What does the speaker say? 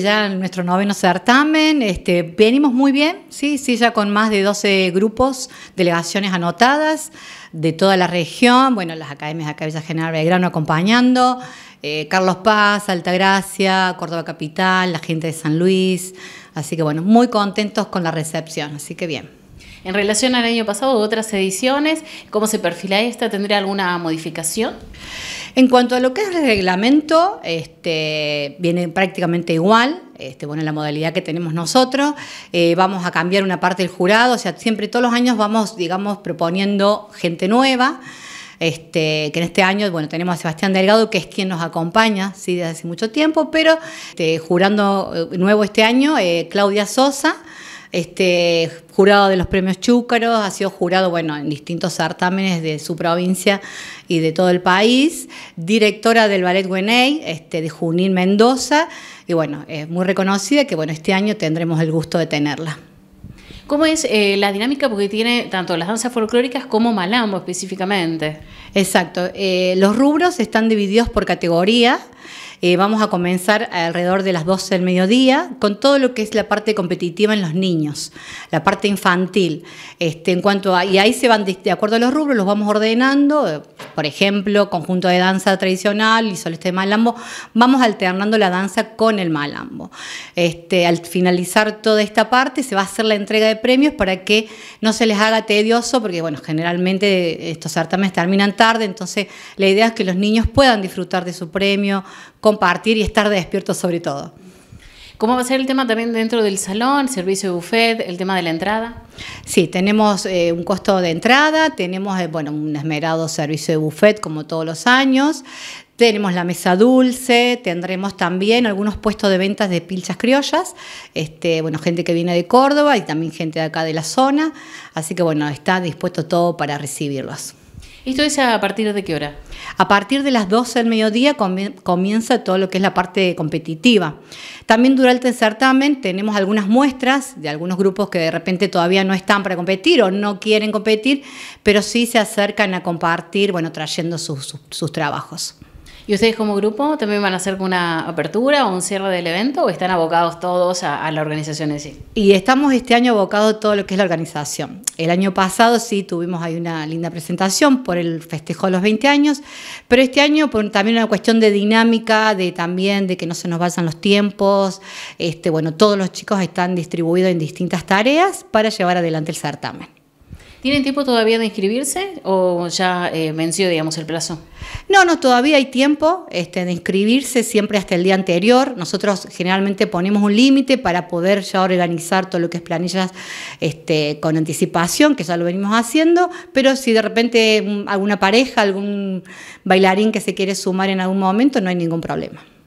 Ya nuestro noveno certamen, este, venimos muy bien, sí, sí, ya con más de 12 grupos, delegaciones anotadas de toda la región, bueno, las academias acá Villa General Belgrano acompañando, eh, Carlos Paz, Altagracia, Córdoba Capital, la gente de San Luis, así que bueno, muy contentos con la recepción, así que bien. En relación al año pasado, otras ediciones, ¿cómo se perfila esta? ¿Tendría alguna modificación? En cuanto a lo que es el reglamento, este, viene prácticamente igual. Este, bueno, la modalidad que tenemos nosotros, eh, vamos a cambiar una parte del jurado, o sea, siempre todos los años vamos, digamos, proponiendo gente nueva. Este, que en este año, bueno, tenemos a Sebastián Delgado, que es quien nos acompaña, sí, desde hace mucho tiempo, pero este, jurando eh, nuevo este año, eh, Claudia Sosa, este, jurado de los premios Chúcaros, ha sido jurado bueno, en distintos certámenes de su provincia y de todo el país, directora del Ballet Güeney este, de Junín Mendoza, y bueno, es muy reconocida que bueno, este año tendremos el gusto de tenerla. ¿Cómo es eh, la dinámica? Porque tiene tanto las danzas folclóricas como malambo específicamente. Exacto. Eh, los rubros están divididos por categoría. Eh, vamos a comenzar alrededor de las 12 del mediodía con todo lo que es la parte competitiva en los niños, la parte infantil. Este, en cuanto a, y ahí se van de, acuerdo a los rubros, los vamos ordenando. Por ejemplo, conjunto de danza tradicional y soleste este malambo, vamos alternando la danza con el malambo. Este, al finalizar toda esta parte se va a hacer la entrega de premios para que no se les haga tedioso, porque bueno, generalmente estos certámenes terminan tarde, entonces la idea es que los niños puedan disfrutar de su premio, compartir y estar despierto sobre todo. ¿Cómo va a ser el tema también dentro del salón, servicio de buffet, el tema de la entrada? Sí, tenemos eh, un costo de entrada, tenemos eh, bueno, un esmerado servicio de buffet como todos los años, tenemos la mesa dulce, tendremos también algunos puestos de ventas de pilchas criollas, este, bueno, gente que viene de Córdoba y también gente de acá de la zona, así que bueno, está dispuesto todo para recibirlos. ¿Esto es a partir de qué hora? A partir de las 12 del mediodía comienza todo lo que es la parte competitiva. También durante el certamen tenemos algunas muestras de algunos grupos que de repente todavía no están para competir o no quieren competir, pero sí se acercan a compartir, bueno, trayendo sus, sus trabajos. ¿Y ustedes como grupo también van a hacer una apertura o un cierre del evento o están abocados todos a, la organización en sí? Y estamos este año abocados a todo lo que es la organización. El año pasado sí tuvimos ahí una linda presentación por el festejo de los 20 años, pero este año por también una cuestión de dinámica, de también de que no se nos vayan los tiempos. Este, bueno, todos los chicos están distribuidos en distintas tareas para llevar adelante el certamen. ¿Tienen tiempo todavía de inscribirse o ya eh, venció, digamos, el plazo? No, no, todavía hay tiempo este, de inscribirse siempre hasta el día anterior. Nosotros generalmente ponemos un límite para poder ya organizar todo lo que es planillas este, con anticipación, que ya lo venimos haciendo, pero si de repente mm, alguna pareja, algún bailarín que se quiere sumar en algún momento, no hay ningún problema.